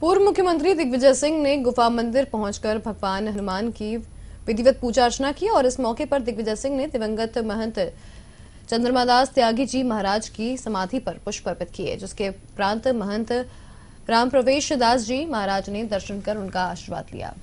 पूर्व मुख्यमंत्री दिग्विजय सिंह ने गुफा मंदिर पहुंचकर भगवान हनुमान की विधिवत पूजा अर्चना की और इस मौके पर दिग्विजय सिंह ने दिवंगत महंत चंद्रमादास त्यागी जी महाराज की समाधि पर पुष्प अर्पित किए जिसके उपरांत महंत राम प्रवेश दास जी महाराज ने दर्शन कर उनका आशीर्वाद लिया